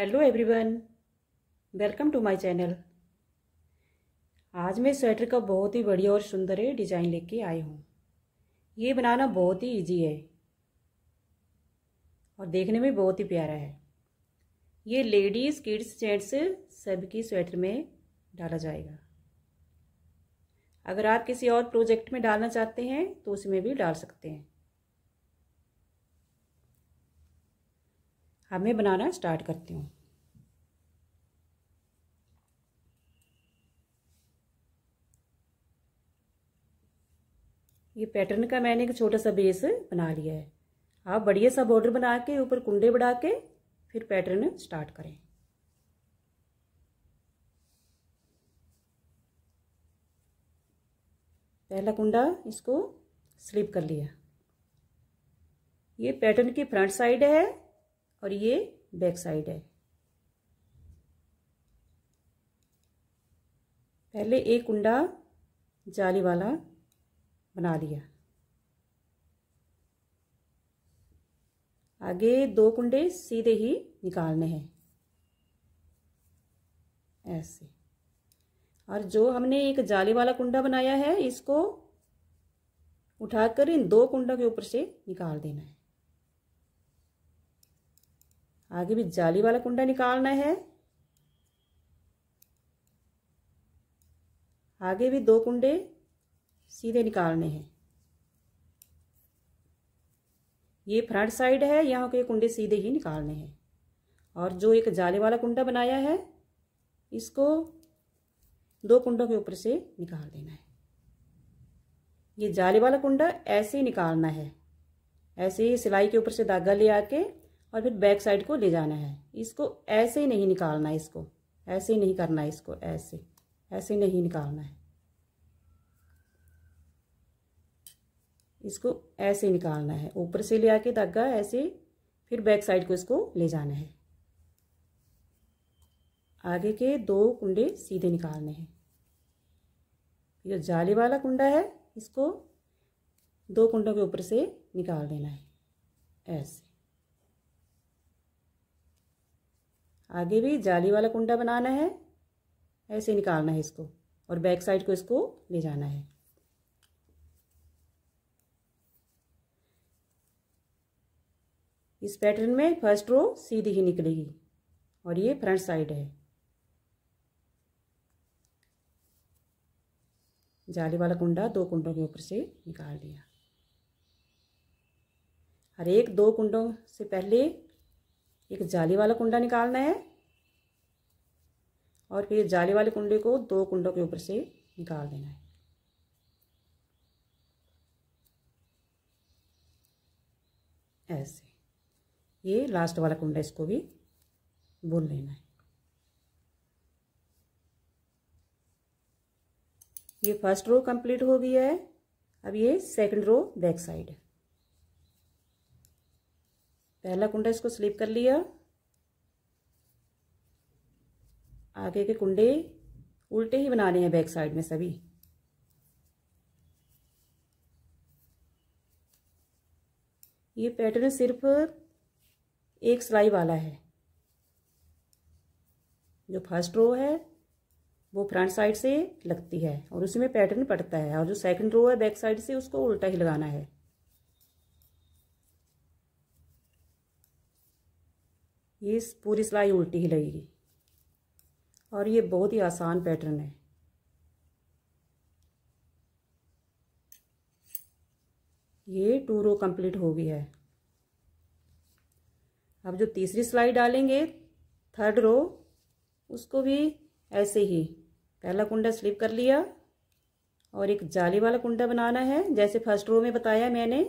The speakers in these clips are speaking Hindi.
hello everyone welcome to my channel आज मैं स्वेटर का बहुत ही बढ़िया और सुंदर डिज़ाइन लेके आई हूँ ये बनाना बहुत ही इजी है और देखने में बहुत ही प्यारा है ये लेडीज़ किड्स जेंट्स सबकी स्वेटर में डाला जाएगा अगर आप किसी और प्रोजेक्ट में डालना चाहते हैं तो उसमें भी डाल सकते हैं अब मैं बनाना स्टार्ट करती हूँ ये पैटर्न का मैंने एक छोटा सा बेस बना लिया है आप बढ़िया सा बॉर्डर बना के ऊपर कुंडे बढ़ा के फिर पैटर्न स्टार्ट करें पहला कुंडा इसको स्लिप कर लिया ये पैटर्न की फ्रंट साइड है और ये बैक साइड है पहले एक कुंडा जाली वाला बना लिया आगे दो कुंडे सीधे ही निकालने हैं ऐसे और जो हमने एक जाली वाला कुंडा बनाया है इसको उठाकर इन दो कुंडों के ऊपर से निकाल देना है आगे भी जाली वाला कुंडा निकालना है आगे भी दो कुंडे सीधे निकालने हैं ये फ्रंट साइड है यहाँ के कुंडे सीधे ही निकालने हैं और जो एक जाले वाला कुंडा बनाया है इसको दो कुंडों के ऊपर से निकाल देना है ये जाले वाला कुंडा ऐसे ही निकालना है ऐसे ही सिलाई के ऊपर से धागा ले आके और फिर बैक साइड को ले जाना है इसको ऐसे ही नहीं निकालना है इसको ऐसे ही नहीं करना है इसको ऐसे ऐसे नहीं निकालना है इसको ऐसे निकालना है ऊपर से ले आके धागा ऐसे फिर बैक साइड को इसको ले जाना है आगे के दो कुंडे सीधे निकालने हैं जो जाली वाला कुंडा है इसको दो कुंडों के ऊपर से निकाल देना है ऐसे आगे भी जाली वाला कुंडा बनाना है ऐसे निकालना है इसको और बैक साइड को इसको ले जाना है इस पैटर्न में फर्स्ट रो सीधी ही निकलेगी और ये फ्रंट साइड है जाली वाला कुंडा दो कुंडों के ऊपर से निकाल दिया हर एक दो कुंडों से पहले एक जाली वाला कुंडा निकालना है और फिर जाली वाले कुंडे को दो कुंडों के ऊपर से निकाल देना है ऐसे ये लास्ट वाला कुंडा इसको भी बुन लेना है ये फर्स्ट रो कंप्लीट हो गई है अब ये सेकंड रो बैक साइड है पहला कुंडा इसको स्लिप कर लिया आगे के कुंडे उल्टे ही बनाने हैं बैक साइड में सभी ये पैटर्न सिर्फ एक सिलाई वाला है जो फर्स्ट रो है वो फ्रंट साइड से लगती है और उसी में पैटर्न पड़ता है और जो सेकंड रो है बैक साइड से उसको उल्टा ही लगाना है ये पूरी सिलाई उल्टी ही लगेगी और ये बहुत ही आसान पैटर्न है ये टू रो कंप्लीट हो गई है अब जो तीसरी सिलाई डालेंगे थर्ड रो उसको भी ऐसे ही पहला कुंडा स्लिप कर लिया और एक जाली वाला कुंडा बनाना है जैसे फर्स्ट रो में बताया मैंने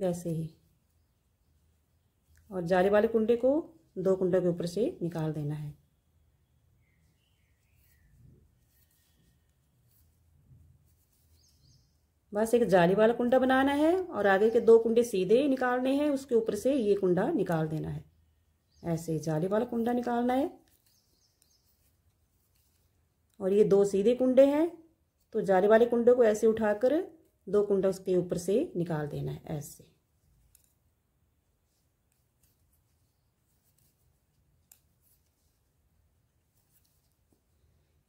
वैसे ही और जाली वाले कुंडे को दो कुंडों के ऊपर से निकाल देना है बस एक जाली वाला कुंडा बनाना है और आगे के दो कुंडे सीधे निकालने हैं उसके ऊपर से ये कुंडा निकाल देना है ऐसे जाली वाला कुंडा निकालना है और ये दो सीधे कुंडे हैं तो जाली वाले कुंडे को ऐसे उठाकर दो कुंडा उसके ऊपर से निकाल देना है ऐसे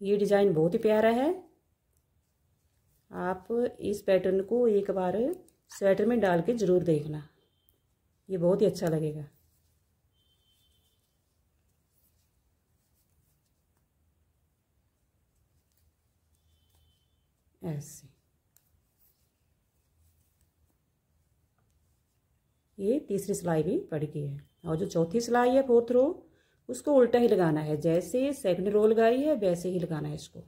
ये डिज़ाइन बहुत ही प्यारा है आप इस पैटर्न को एक बार स्वेटर में डाल के ज़रूर देखना ये बहुत ही अच्छा लगेगा ऐसे ये तीसरी सिलाई भी पड़ गई है और जो चौथी सिलाई है फोर्थ रो उसको उल्टा ही लगाना है जैसे सेकंड रो लगाई है वैसे ही लगाना है इसको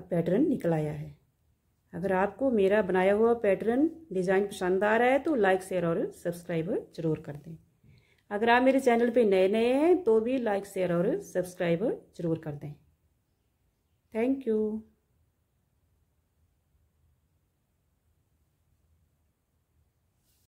अब पैटर्न निकल आया है अगर आपको मेरा बनाया हुआ पैटर्न डिज़ाइन पसंद आ रहा है तो लाइक शेयर और सब्सक्राइब जरूर कर दें अगर आप मेरे चैनल पे नए नए हैं तो भी लाइक शेयर और सब्सक्राइब जरूर कर दें थैंक यू